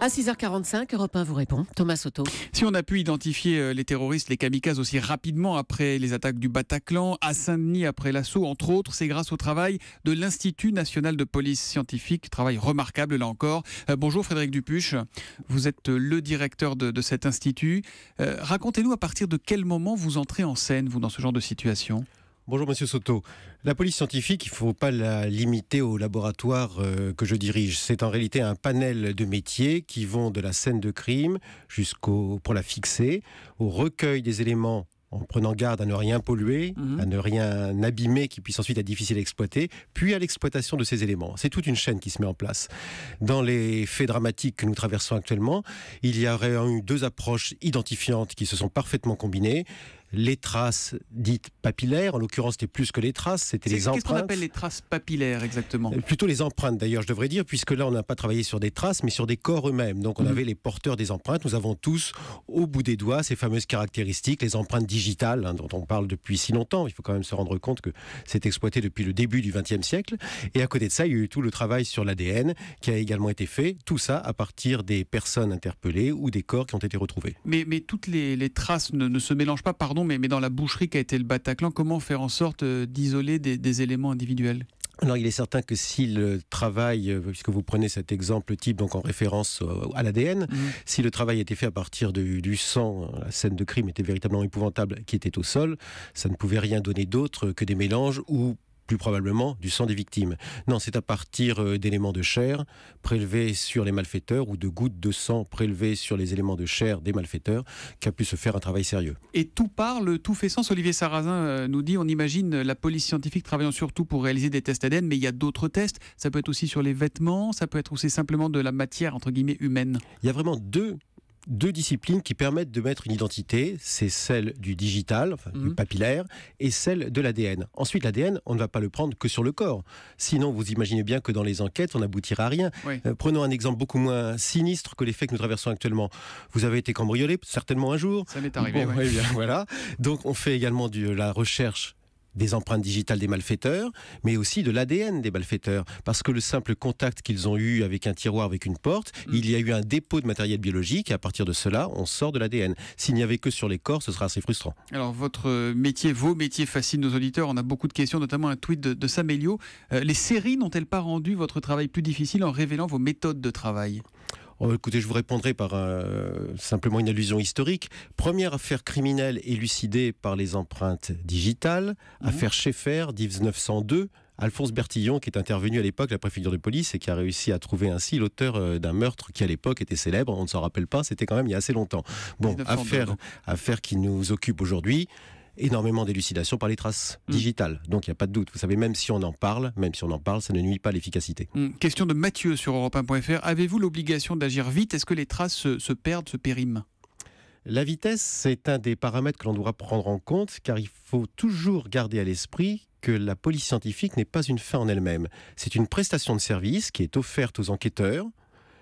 À 6h45, Europe 1 vous répond. Thomas Soto. Si on a pu identifier euh, les terroristes, les kamikazes aussi rapidement après les attaques du Bataclan, à Saint-Denis après l'assaut, entre autres, c'est grâce au travail de l'Institut national de police scientifique. Travail remarquable là encore. Euh, bonjour Frédéric Dupuche. Vous êtes le directeur de, cet institut. Euh, racontez-nous à partir de quel moment vous entrez en scène, vous, dans ce genre de situation Bonjour Monsieur Soto. La police scientifique, il ne faut pas la limiter au laboratoire euh, que je dirige. C'est en réalité un panel de métiers qui vont de la scène de crime jusqu'au pour la fixer, au recueil des éléments en prenant garde à ne rien polluer, mhm. à ne rien abîmer qui puisse ensuite être difficile à exploiter, puis à l'exploitation de ces éléments. C'est toute une chaîne qui se met en place. Dans les faits dramatiques que nous traversons actuellement, il y aurait eu deux approches identifiantes qui se sont parfaitement combinées les traces dites papillaires. En l'occurrence, c'était plus que les traces, c'était les empreintes. Qu'est-ce qu'on appelle les traces papillaires exactement euh, Plutôt les empreintes d'ailleurs, je devrais dire, puisque là, on n'a pas travaillé sur des traces, mais sur des corps eux-mêmes. Donc, on mhm. avait les porteurs des empreintes. Nous avons tous au bout des doigts ces fameuses caractéristiques, les empreintes digitales, hein, dont on parle depuis si longtemps. Il faut quand même se rendre compte que c'est exploité depuis le début du XXe siècle. Et à côté de ça, il y a eu tout le travail sur l'ADN qui a également été fait. Tout ça à partir des personnes interpellées ou des corps qui ont été retrouvés. Mais, mais toutes les, traces ne, ne se mélangent pas, pardon mais, dans la boucherie qui a été le Bataclan, comment faire en sorte euh, d'isoler des, éléments individuels alors, il est certain que si le travail, euh, puisque vous prenez cet exemple type, donc en référence euh, à l'ADN, mhm. si le travail était fait à partir du sang, la scène de crime était véritablement épouvantable, qui était au sol, ça ne pouvait rien donner d'autre que des mélanges ou plus probablement du sang des victimes. Non, c'est à partir euh, d'éléments de chair prélevés sur les malfaiteurs ou de gouttes de sang prélevées sur les éléments de chair des malfaiteurs qu'a pu se faire un travail sérieux. Et tout parle, tout fait sens. Olivier Sarrazin euh, nous dit, on imagine la police scientifique travaillant surtout pour réaliser des tests ADN, mais il y a d'autres tests. Ça peut être aussi sur les vêtements, ça peut être aussi simplement de la matière, entre guillemets, humaine. Il y a vraiment deux deux disciplines qui permettent de mettre une identité, c'est celle du digital, du mhm. papillaire, et celle de l'ADN. Ensuite, l'ADN, on ne va pas le prendre que sur le corps. Sinon, vous imaginez bien que dans les enquêtes, on n'aboutira à rien. Euh, prenons un exemple beaucoup moins sinistre que les faits que nous traversons actuellement. Vous avez été cambriolé, certainement un jour. Ça m'est arrivé. Eh voilà. Donc, on fait également de la recherche des empreintes digitales des malfaiteurs, mais aussi de l'ADN des malfaiteurs. Parce que le simple contact qu'ils ont eu avec un tiroir, avec une porte, mm. il y a eu un dépôt de matériel biologique, et à partir de cela, on sort de l'ADN. S'il n'y avait que sur les corps, ce sera assez frustrant. Alors, votre euh, métier, vos métiers fascinent nos auditeurs. On a beaucoup de questions, notamment un tweet de, de euh, les séries n'ont-elles pas rendu votre travail plus difficile en révélant vos méthodes de travail Oh, écoutez, je vous répondrai par euh, simplement une allusion historique. Première affaire criminelle élucidée par les empreintes digitales, mhm. affaire Schaeffer, 1902. Alphonse Bertillon, qui est intervenu à l'époque, la préfecture de police, et qui a réussi à trouver ainsi l'auteur euh, d'un meurtre qui, à l'époque, était célèbre. On ne s'en rappelle pas, c'était quand même il y a assez longtemps. Bon, affaire, affaire qui nous occupe aujourd'hui énormément d'élucidation par les traces mm. digitales. Donc il n'y a pas de doute. Vous savez, même si on en parle, même si on en parle, ça ne nuit pas à l'efficacité. Mm. Question de Mathieu sur europe1.fr. Avez-vous l'obligation d'agir vite Est-ce que les traces se, se perdent, se périment la vitesse, c'est un des paramètres que l'on doit prendre en compte car il faut toujours garder à l'esprit que la police scientifique n'est pas une fin en elle-même. C'est une prestation de service qui est offerte aux enquêteurs,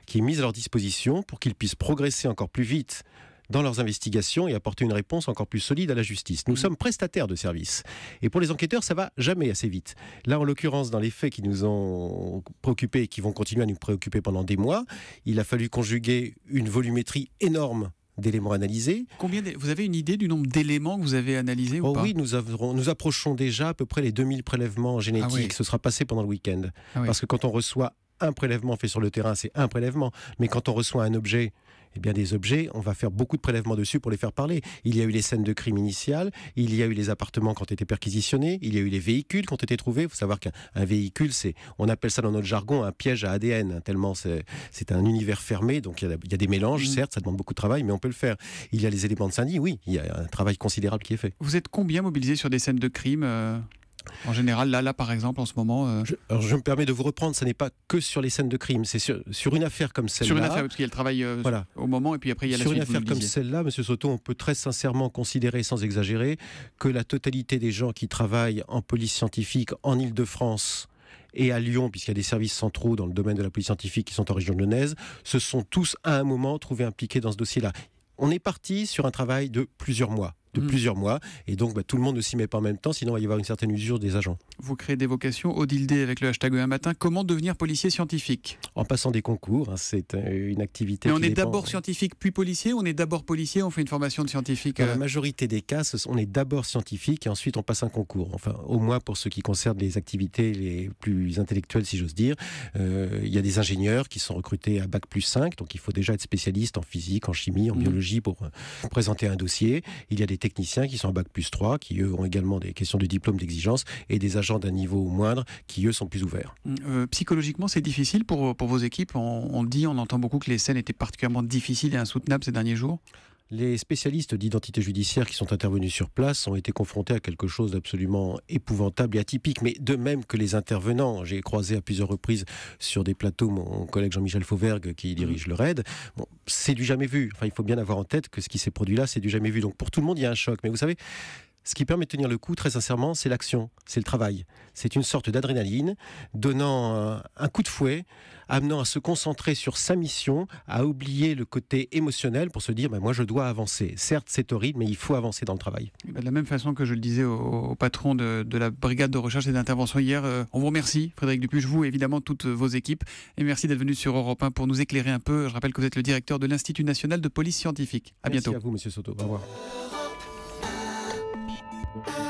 qui est mise à leur disposition pour qu'ils puissent progresser encore plus vite dans leurs investigations et apporter une réponse encore plus solide à la justice. Nous mhm. sommes prestataires de services. Et pour les enquêteurs, ça va jamais assez vite. Là, en l'occurrence, dans les faits qui nous ont préoccupés et qui vont continuer à nous préoccuper pendant des mois, il a fallu conjuguer une volumétrie énorme d'éléments analysés. Combien Vous avez une idée du nombre d'éléments que vous avez analysés ou oh pas Oui, nous, nous approchons déjà à peu près les 2000 prélèvements ah génétiques. Ce sera passé pendant le week-end. Ah Parce que quand on reçoit un prélèvement fait sur le terrain, c'est un prélèvement. Mais quand on reçoit un objet, eh bien des objets, on va faire beaucoup de prélèvements dessus pour les faire parler. Il y a eu les scènes de crime initiales, il y a eu les appartements qui ont été perquisitionnés, il y a eu les véhicules qui ont été trouvés. Il faut savoir qu'un véhicule, c'est, on appelle ça dans notre jargon un piège à ADN, tellement c'est, un univers fermé. Donc il y, a, des mélanges, mm. certes, ça demande beaucoup de travail, mais on peut le faire. Il y a les éléments de syndic, oui, il y a un travail considérable qui est fait. Vous êtes combien mobilisé sur des scènes de crime euh en général, là, là par exemple, en ce moment. Euh, je, me permets de vous reprendre, ce n'est pas que sur les scènes de crime, c'est sur, une affaire comme celle-là. Sur une affaire, parce qu'il y euh, au moment, et puis après il y a la Sur une affaire comme celle-là, Monsieur Soto, on peut très sincèrement considérer, sans exagérer, que la totalité des gens qui travaillent en police scientifique en Ile-de-France et à Lyon, puisqu'il y a des services centraux dans le domaine de la police scientifique qui sont en région lyonnaise, se sont tous à un moment trouvés impliqués dans ce dossier-là. On est parti sur un travail de plusieurs mois de mm. plusieurs mois. Et donc, bah, tout le monde ne s'y met pas en même temps, sinon il va y avoir une certaine usure des agents. Vous créez des vocations, Odile D avec le hashtag e un matin. Comment devenir policier scientifique En passant des concours, hein, c'est euh, une activité. Mais on est d'abord euh, scientifique puis policier, on est d'abord policier, on fait une formation de scientifique. Dans euh la majorité des cas, on est d'abord scientifique et ensuite on passe un concours. Enfin, au moins pour ce qui concerne les activités les plus intellectuelles, si j'ose dire. il y a des ingénieurs qui sont recrutés à bac plus 5, donc il faut déjà être spécialiste en physique, en chimie, en mmh. biologie pour présenter un dossier. Il y a des techniciens qui sont en bac plus 3, qui eux ont également des questions de diplôme d'exigence, et des agents d'un niveau moindre qui eux sont plus ouverts. Mm, euh, psychologiquement, c'est difficile pour, vos équipes. on, dit, on entend beaucoup que les scènes étaient particulièrement difficiles et insoutenables ces derniers jours. Les spécialistes d'identité judiciaire qui sont intervenus sur place ont été confrontés à quelque chose d'absolument épouvantable et atypique, mais de même que les intervenants. J'ai croisé à plusieurs reprises sur des plateaux mon collègue Jean-Michel Fauvergue qui mmh. dirige le RAID. c'est du jamais vu. Enfin, il faut bien avoir en tête que ce qui s'est produit là, c'est du jamais vu. Donc pour tout le monde, il y a un choc. Mais vous savez, ce qui permet de tenir le coup, très sincèrement, c'est l'action, c'est le travail. C'est une sorte d'adrénaline donnant un coup de fouet, amenant à se concentrer sur sa mission, à oublier le côté émotionnel pour se dire ben, moi je dois avancer. Certes, c'est horrible, mais il faut avancer dans le travail. Eh ben, de la même façon que je le disais au, patron de, la brigade de recherche et d'intervention hier, euh, on vous remercie, Frédéric Dupuche, vous évidemment toutes vos équipes, et merci d'être venu sur Europe 1 pour nous éclairer un peu. Je rappelle que vous êtes le directeur de l'Institut national de police scientifique. À bientôt. Merci à vous, Monsieur Soto. Au revoir. Thank you.